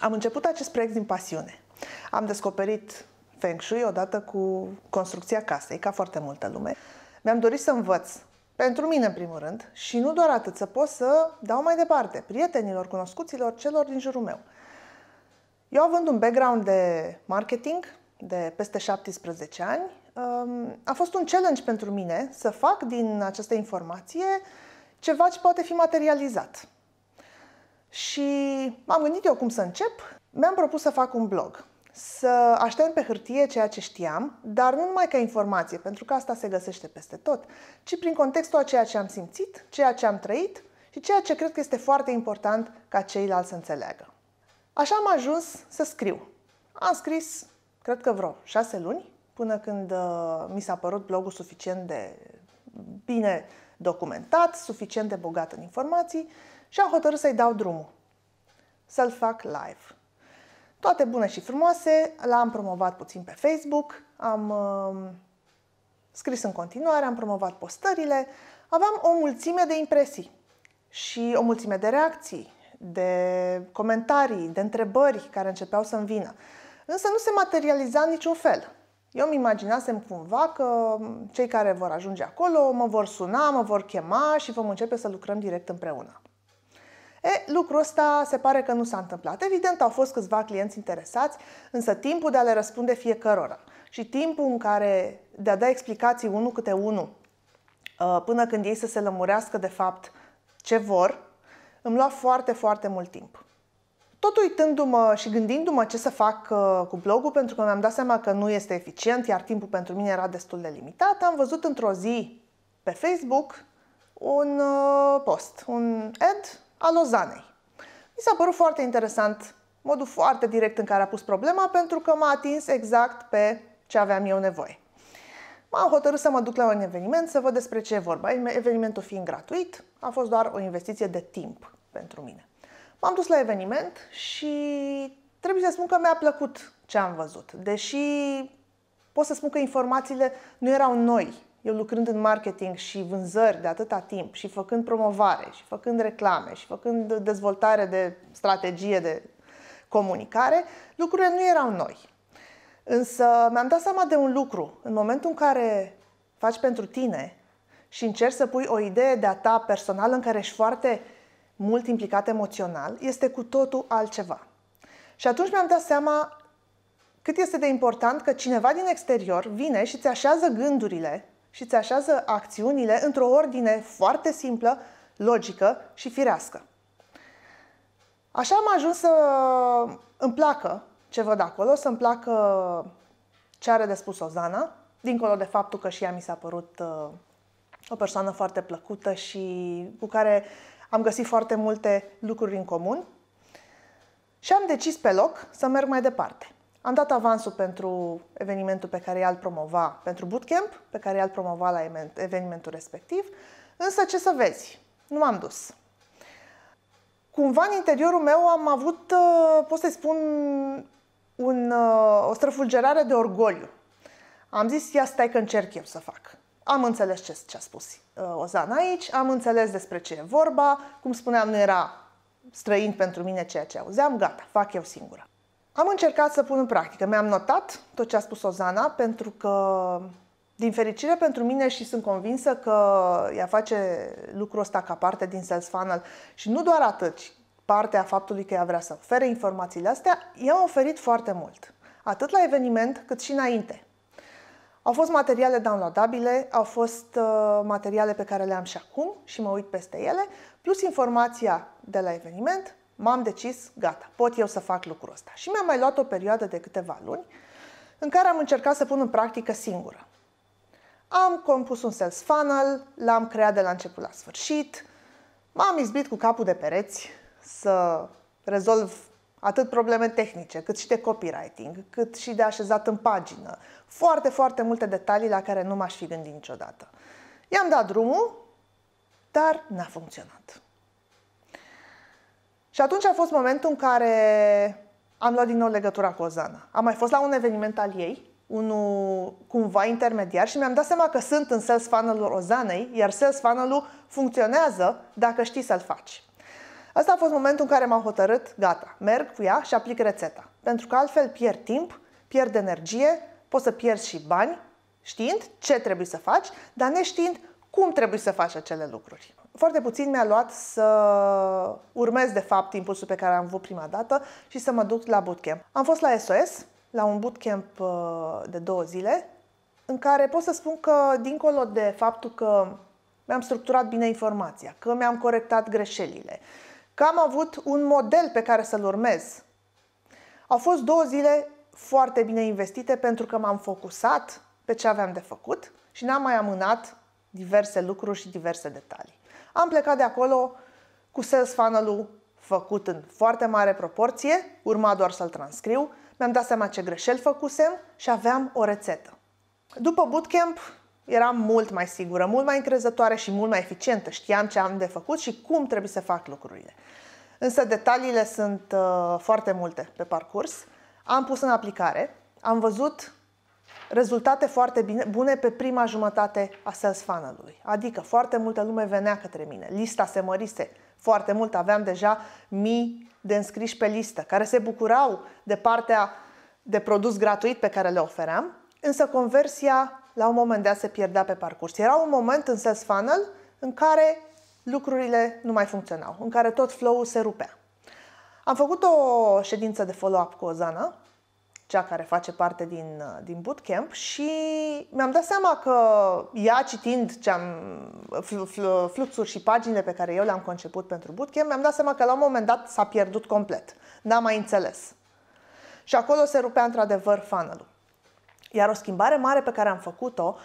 Am început acest proiect din pasiune. Am descoperit Feng Shui odată cu construcția casei, ca foarte multă lume. Mi-am dorit să învăț pentru mine, în primul rând, și nu doar atât, să pot să dau mai departe prietenilor, cunoscuților, celor din jurul meu. Eu, având un background de marketing de peste 17 ani, um, a fost un challenge pentru mine să fac din această informație ceva ce poate fi materializat. Și m-am gândit eu cum să încep. Mi-am propus să fac un blog, să aștept pe hârtie ceea ce știam, dar nu numai ca informație, pentru că asta se găsește peste tot, ci prin contextul a ceea ce am simțit, ceea ce am trăit și ceea ce cred că este foarte important ca ceilalți să înțeleagă. Așa am ajuns să scriu. Am scris, cred că vreo șase luni, până când uh, mi s-a părut blogul suficient de bine documentat, suficient de bogat în informații și am hotărât să-i dau drumul, să-l fac live. Toate bune și frumoase, l-am promovat puțin pe Facebook, am uh, scris în continuare, am promovat postările, aveam o mulțime de impresii și o mulțime de reacții, de comentarii, de întrebări care începeau să-mi vină. Însă nu se materializa niciun fel. Eu îmi imaginasem cumva că cei care vor ajunge acolo mă vor suna, mă vor chema și vom începe să lucrăm direct împreună. E, lucrul ăsta se pare că nu s-a întâmplat. Evident, au fost câțiva clienți interesați, însă timpul de a le răspunde fiecărora și timpul în care de a da explicații unul câte unul ă, până când ei să se lămurească de fapt ce vor, îmi lua foarte, foarte mult timp. Tot uitându-mă și gândindu-mă ce să fac ă, cu blogul, pentru că mi-am dat seama că nu este eficient, iar timpul pentru mine era destul de limitat, am văzut într-o zi pe Facebook un ă, post, un ad a Lozanei. Mi s-a părut foarte interesant modul foarte direct în care a pus problema, pentru că m-a atins exact pe ce aveam eu nevoie. M-am hotărât să mă duc la un eveniment să văd despre ce e vorba. Evenimentul fiind gratuit, a fost doar o investiție de timp pentru mine. M-am dus la eveniment și trebuie să spun că mi-a plăcut ce am văzut, deși pot să spun că informațiile nu erau noi eu lucrând în marketing și vânzări de atâta timp și făcând promovare și făcând reclame și făcând dezvoltare de strategie de comunicare, lucrurile nu erau noi. Însă mi-am dat seama de un lucru. În momentul în care faci pentru tine și încerci să pui o idee de a ta personală în care ești foarte mult implicat emoțional, este cu totul altceva. Și atunci mi-am dat seama cât este de important că cineva din exterior vine și îți așează gândurile și îți așează acțiunile într-o ordine foarte simplă, logică și firească. Așa am ajuns să îmi placă ce văd acolo, să îmi placă ce are de spus Ozana, dincolo de faptul că și ea mi s-a părut uh, o persoană foarte plăcută și cu care am găsit foarte multe lucruri în comun și am decis pe loc să merg mai departe. Am dat avansul pentru evenimentul pe care al promova, pentru bootcamp, pe care al promova la evenimentul respectiv, însă ce să vezi, nu m-am dus. Cumva în interiorul meu am avut, uh, pot să-i spun, un, uh, o străfulgerare de orgoliu. Am zis, ia stai că încerc eu să fac. Am înțeles ce, ce a spus uh, Ozan aici, am înțeles despre ce e vorba, cum spuneam, nu era străin pentru mine ceea ce auzeam, gata, fac eu singură. Am încercat să pun în practică. Mi-am notat tot ce a spus Ozana, pentru că, din fericire pentru mine și sunt convinsă că ea face lucrul ăsta ca parte din sales funnel și nu doar atât, partea faptului că ea vrea să ofere informațiile astea, i-am oferit foarte mult, atât la eveniment cât și înainte. Au fost materiale downloadabile, au fost uh, materiale pe care le am și acum și mă uit peste ele, plus informația de la eveniment, m-am decis, gata, pot eu să fac lucrul ăsta. Și mi-am mai luat o perioadă de câteva luni în care am încercat să pun în practică singură. Am compus un sales funnel, l-am creat de la început la sfârșit, m-am izbit cu capul de pereți să rezolv atât probleme tehnice, cât și de copywriting, cât și de așezat în pagină. Foarte, foarte multe detalii la care nu m-aș fi gândit niciodată. I-am dat drumul, dar n-a funcționat. Și atunci a fost momentul în care am luat din nou legătura cu Ozana. Am mai fost la un eveniment al ei, unul cumva intermediar și mi-am dat seama că sunt în sales funnel Ozanei, iar sales funnel funcționează dacă știi să-l faci. Asta a fost momentul în care m-am hotărât, gata, merg cu ea și aplic rețeta. Pentru că altfel pierd timp, pierd energie, poți să pierzi și bani, știind ce trebuie să faci, dar neștiind cum trebuie să faci acele lucruri foarte puțin mi-a luat să urmez, de fapt, impulsul pe care am avut prima dată și să mă duc la bootcamp. Am fost la SOS, la un bootcamp uh, de două zile, în care pot să spun că, dincolo de faptul că mi-am structurat bine informația, că mi-am corectat greșelile, că am avut un model pe care să-l urmez, au fost două zile foarte bine investite pentru că m-am focusat pe ce aveam de făcut și n-am mai amânat diverse lucruri și diverse detalii. Am plecat de acolo cu sales funnel făcut în foarte mare proporție, urma doar să-l transcriu, mi-am dat seama ce greșeli făcusem și aveam o rețetă. După bootcamp eram mult mai sigură, mult mai încrezătoare și mult mai eficientă. Știam ce am de făcut și cum trebuie să fac lucrurile. Însă detaliile sunt uh, foarte multe pe parcurs. Am pus în aplicare, am văzut rezultate foarte bine, bune pe prima jumătate a sales funnel-ului. Adică foarte multă lume venea către mine, lista se mărise foarte mult, aveam deja mii de înscriși pe listă, care se bucurau de partea de produs gratuit pe care le ofeream, însă conversia la un moment dat se pierdea pe parcurs. Era un moment în sales funnel în care lucrurile nu mai funcționau, în care tot flow-ul se rupea. Am făcut o ședință de follow-up cu Ozana cea care face parte din, uh, din bootcamp și mi-am dat seama că ea citind ce am, fl- fl- fluxuri și paginile pe care eu le-am conceput pentru bootcamp, mi-am dat seama că la un moment dat s-a pierdut complet. N-am mai înțeles. Și acolo se rupea într-adevăr funnel Iar o schimbare mare pe care am făcut-o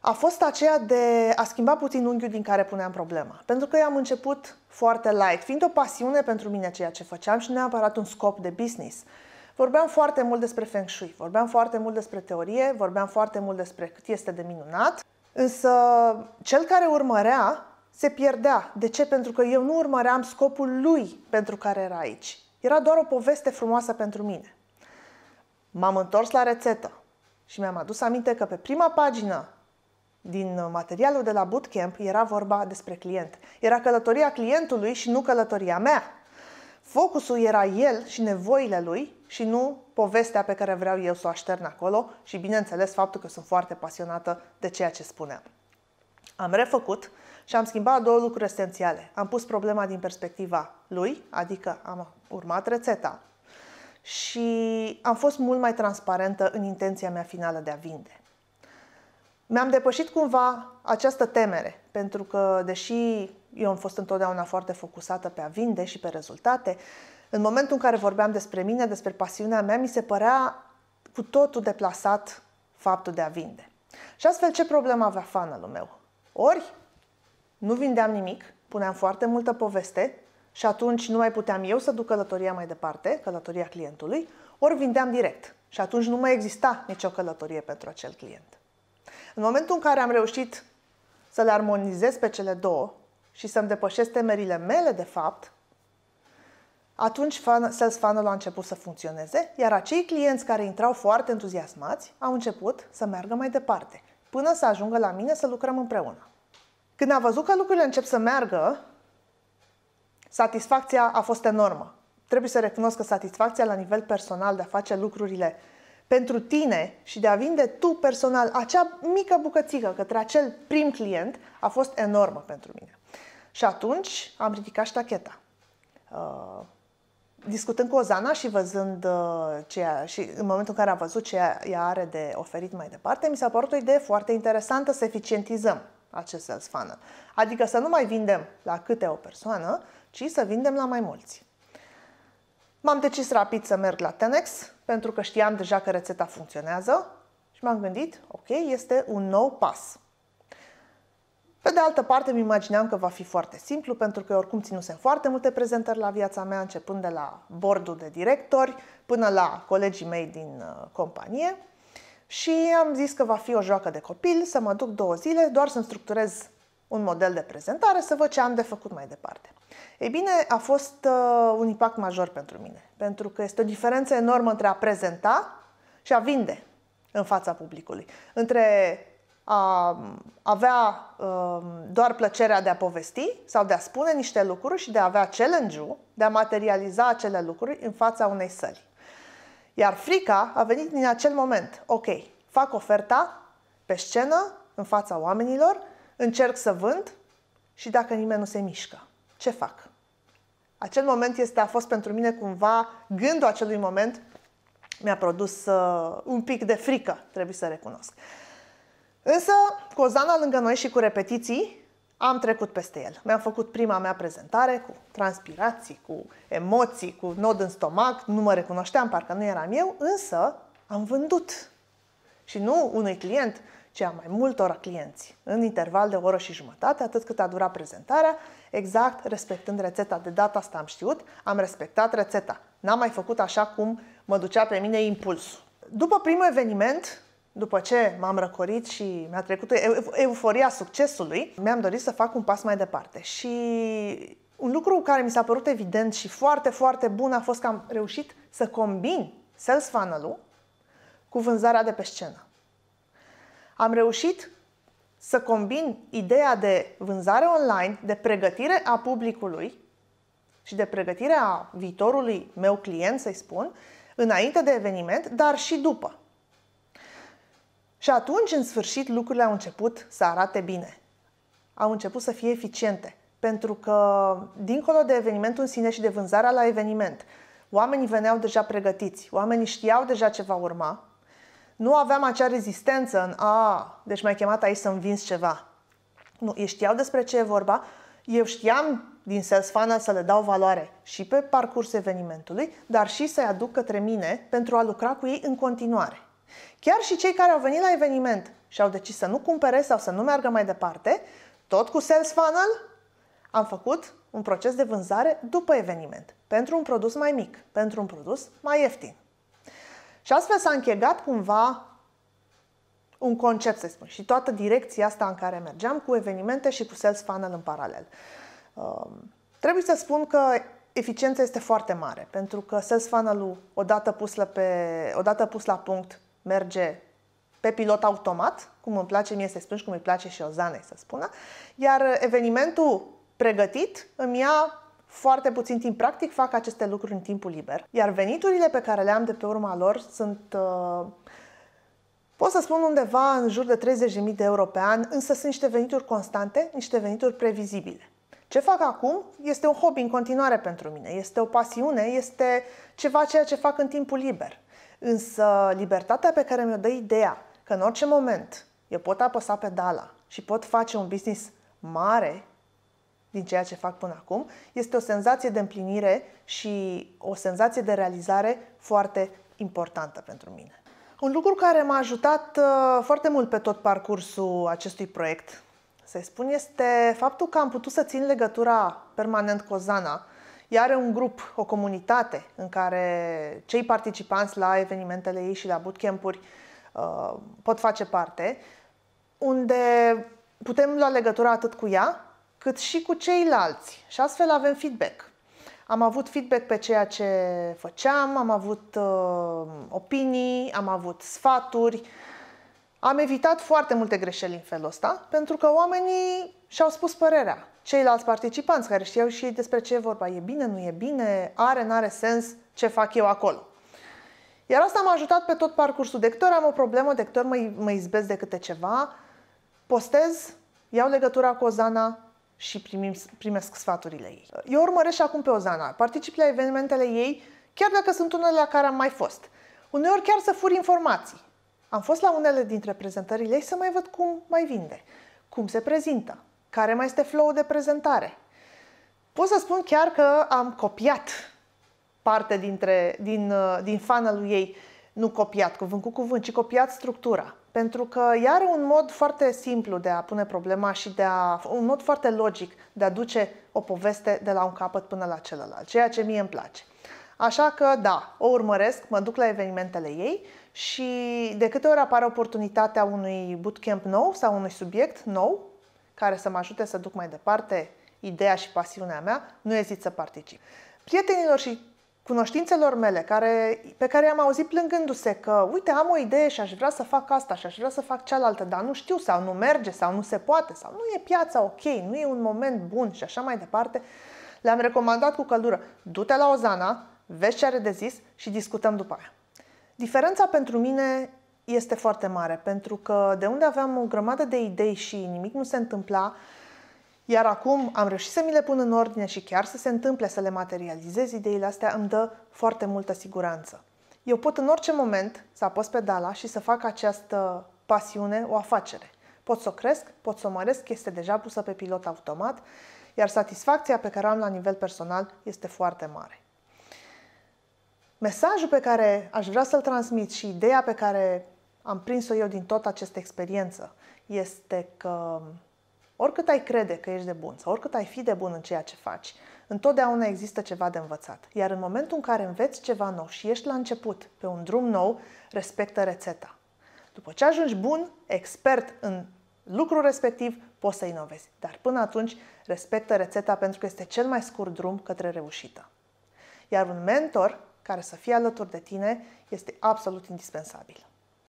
a fost aceea de a schimba puțin unghiul din care puneam problema. Pentru că eu am început foarte light, fiind o pasiune pentru mine ceea ce făceam și neapărat un scop de business. Vorbeam foarte mult despre Feng Shui, vorbeam foarte mult despre teorie, vorbeam foarte mult despre cât este de minunat, însă cel care urmărea se pierdea. De ce? Pentru că eu nu urmăream scopul lui pentru care era aici. Era doar o poveste frumoasă pentru mine. M-am întors la rețetă și mi-am adus aminte că pe prima pagină din materialul de la bootcamp era vorba despre client. Era călătoria clientului și nu călătoria mea. Focusul era el și nevoile lui și nu povestea pe care vreau eu să o aștern acolo și, bineînțeles, faptul că sunt foarte pasionată de ceea ce spunea. Am refăcut și am schimbat două lucruri esențiale. Am pus problema din perspectiva lui, adică am urmat rețeta și am fost mult mai transparentă în intenția mea finală de a vinde. Mi-am depășit cumva această temere, pentru că, deși eu am fost întotdeauna foarte focusată pe a vinde și pe rezultate. În momentul în care vorbeam despre mine, despre pasiunea mea, mi se părea cu totul deplasat faptul de a vinde. Și astfel, ce problemă avea fanul meu? Ori nu vindeam nimic, puneam foarte multă poveste și atunci nu mai puteam eu să duc călătoria mai departe, călătoria clientului, ori vindeam direct și atunci nu mai exista nicio călătorie pentru acel client. În momentul în care am reușit să le armonizez pe cele două, și să-mi depășesc temerile mele, de fapt, atunci sales funnel a început să funcționeze, iar acei clienți care intrau foarte entuziasmați au început să meargă mai departe, până să ajungă la mine să lucrăm împreună. Când a văzut că lucrurile încep să meargă, satisfacția a fost enormă. Trebuie să recunosc că satisfacția la nivel personal de a face lucrurile pentru tine și de a vinde tu personal acea mică bucățică către acel prim client a fost enormă pentru mine. Și atunci am ridicat ștacheta. Uh, discutând cu Ozana și văzând uh, ceea, și în momentul în care a văzut ce ea are de oferit mai departe, mi s-a părut o idee foarte interesantă să eficientizăm acest sales funnel. Adică să nu mai vindem la câte o persoană, ci să vindem la mai mulți. M-am decis rapid să merg la Tenex, pentru că știam deja că rețeta funcționează și m-am gândit, ok, este un nou pas. Pe de altă parte, îmi imagineam că va fi foarte simplu, pentru că oricum ținusem foarte multe prezentări la viața mea, începând de la bordul de directori până la colegii mei din uh, companie. Și am zis că va fi o joacă de copil, să mă duc două zile, doar să-mi structurez un model de prezentare, să văd ce am de făcut mai departe. Ei bine, a fost uh, un impact major pentru mine, pentru că este o diferență enormă între a prezenta și a vinde în fața publicului. Între a avea um, doar plăcerea de a povesti sau de a spune niște lucruri și de a avea challenge-ul de a materializa acele lucruri în fața unei sări. Iar frica a venit din acel moment. Ok, fac oferta pe scenă, în fața oamenilor, încerc să vând și dacă nimeni nu se mișcă, ce fac? Acel moment este, a fost pentru mine cumva, gândul acelui moment mi-a produs uh, un pic de frică, trebuie să recunosc. Însă, cu Ozana lângă noi și cu repetiții, am trecut peste el. Mi-am făcut prima mea prezentare cu transpirații, cu emoții, cu nod în stomac, nu mă recunoșteam, parcă nu eram eu, însă am vândut. Și nu unui client, ci a mai multora clienți, în interval de o oră și jumătate, atât cât a durat prezentarea, exact respectând rețeta. De data asta am știut, am respectat rețeta. N-am mai făcut așa cum mă ducea pe mine impulsul. După primul eveniment, după ce m-am răcorit și mi-a trecut euforia succesului, mi-am dorit să fac un pas mai departe. Și un lucru care mi s-a părut evident și foarte, foarte bun a fost că am reușit să combin sales funnel-ul cu vânzarea de pe scenă. Am reușit să combin ideea de vânzare online, de pregătire a publicului și de pregătire a viitorului meu client, să-i spun, înainte de eveniment, dar și după. Și atunci, în sfârșit, lucrurile au început să arate bine. Au început să fie eficiente. Pentru că, dincolo de evenimentul în sine și de vânzarea la eveniment, oamenii veneau deja pregătiți, oamenii știau deja ce va urma, nu aveam acea rezistență în a, deci m-ai chemat aici să-mi vinzi ceva. Nu, ei știau despre ce e vorba, eu știam din sales funnel să le dau valoare și pe parcursul evenimentului, dar și să-i aduc către mine pentru a lucra cu ei în continuare. Chiar și cei care au venit la eveniment și au decis să nu cumpere sau să nu meargă mai departe, tot cu sales funnel, am făcut un proces de vânzare după eveniment, pentru un produs mai mic, pentru un produs mai ieftin. Și astfel s-a închegat cumva un concept, să spun, și toată direcția asta în care mergeam cu evenimente și cu sales funnel în paralel. Um, trebuie să spun că eficiența este foarte mare, pentru că sales funnel-ul, odată pus la, pe, odată pus la punct, merge pe pilot automat, cum îmi place mie să spun și cum îi place și Ozanei să spună, iar evenimentul pregătit îmi ia foarte puțin timp. Practic fac aceste lucruri în timpul liber, iar veniturile pe care le am de pe urma lor sunt, uh, pot să spun undeva în jur de 30.000 de euro pe an, însă sunt niște venituri constante, niște venituri previzibile. Ce fac acum este un hobby în continuare pentru mine, este o pasiune, este ceva ceea ce fac în timpul liber. Însă libertatea pe care mi-o dă ideea că în orice moment eu pot apăsa pedala și pot face un business mare din ceea ce fac până acum, este o senzație de împlinire și o senzație de realizare foarte importantă pentru mine. Un lucru care m-a ajutat uh, foarte mult pe tot parcursul acestui proiect, să spun, este faptul că am putut să țin legătura permanent cu Zana, iar un grup, o comunitate în care cei participanți la evenimentele ei și la bootcamp-uri uh, pot face parte, unde putem lua legătura atât cu ea, cât și cu ceilalți și astfel avem feedback. Am avut feedback pe ceea ce făceam, am avut uh, opinii, am avut sfaturi, am evitat foarte multe greșeli în felul ăsta, pentru că oamenii și-au spus părerea ceilalți participanți care știau și ei despre ce e vorba. E bine, nu e bine, are, n-are sens ce fac eu acolo. Iar asta m-a ajutat pe tot parcursul. De câte ori am o problemă, de câte ori mă, mă izbesc de câte ceva, postez, iau legătura cu Ozana și primim, primesc sfaturile ei. Eu urmăresc și acum pe Ozana, particip la evenimentele ei, chiar dacă sunt unele la care am mai fost. Uneori chiar să fur informații. Am fost la unele dintre prezentările ei să mai văd cum mai vinde, cum se prezintă, care mai este flow de prezentare. Pot să spun chiar că am copiat parte dintre, din, uh, din funnel-ul ei, nu copiat cuvânt cu cuvânt, ci copiat structura. Pentru că ea are un mod foarte simplu de a pune problema și de a, un mod foarte logic de a duce o poveste de la un capăt până la celălalt, ceea ce mie îmi place. Așa că, da, o urmăresc, mă duc la evenimentele ei și de câte ori apare oportunitatea unui bootcamp nou sau unui subiect nou, care să mă ajute să duc mai departe ideea și pasiunea mea, nu ezit să particip. Prietenilor și cunoștințelor mele care, pe care i-am auzit plângându-se că, uite, am o idee și aș vrea să fac asta și aș vrea să fac cealaltă, dar nu știu sau nu merge sau nu se poate sau nu e piața ok, nu e un moment bun și așa mai departe, le-am recomandat cu căldură, du-te la Ozana, vezi ce are de zis și discutăm după aia. Diferența pentru mine este foarte mare, pentru că de unde aveam o grămadă de idei și nimic nu se întâmpla, iar acum am reușit să mi le pun în ordine și chiar să se întâmple să le materializez, ideile astea îmi dă foarte multă siguranță. Eu pot în orice moment să apăs pedala și să fac această pasiune o afacere. Pot să o cresc, pot să o măresc, este deja pusă pe pilot automat, iar satisfacția pe care o am la nivel personal este foarte mare. Mesajul pe care aș vrea să-l transmit și ideea pe care am prins-o eu din toată această experiență este că um, oricât ai crede că ești de bun sau oricât ai fi de bun în ceea ce faci, întotdeauna există ceva de învățat. Iar în momentul în care înveți ceva nou și ești la început pe un drum nou, respectă rețeta. După ce ajungi bun, expert în lucrul respectiv, poți să inovezi. Dar până atunci, respectă rețeta pentru că este cel mai scurt drum către reușită. Iar un mentor care să fie alături de tine este absolut indispensabil.